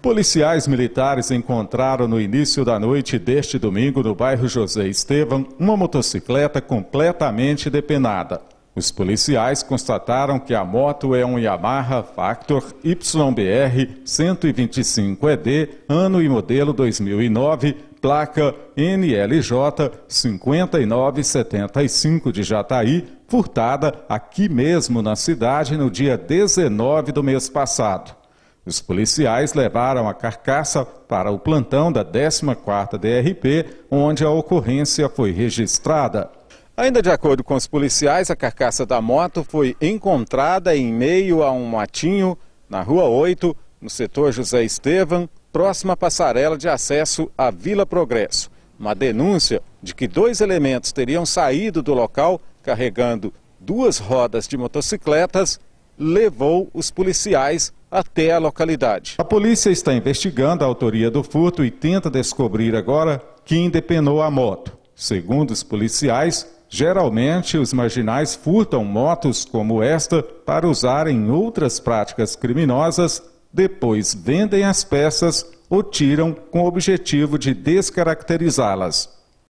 Policiais militares encontraram no início da noite deste domingo no bairro José Estevam uma motocicleta completamente depenada. Os policiais constataram que a moto é um Yamaha Factor YBR 125ED, ano e modelo 2009, placa NLJ 5975 de Jataí, furtada aqui mesmo na cidade no dia 19 do mês passado. Os policiais levaram a carcaça para o plantão da 14ª DRP, onde a ocorrência foi registrada. Ainda de acordo com os policiais, a carcaça da moto foi encontrada em meio a um matinho na Rua 8, no setor José Estevam, próxima passarela de acesso à Vila Progresso. Uma denúncia de que dois elementos teriam saído do local carregando duas rodas de motocicletas levou os policiais até a localidade. A polícia está investigando a autoria do furto e tenta descobrir agora quem depenou a moto. Segundo os policiais, Geralmente, os marginais furtam motos como esta para usar em outras práticas criminosas, depois vendem as peças ou tiram com o objetivo de descaracterizá-las.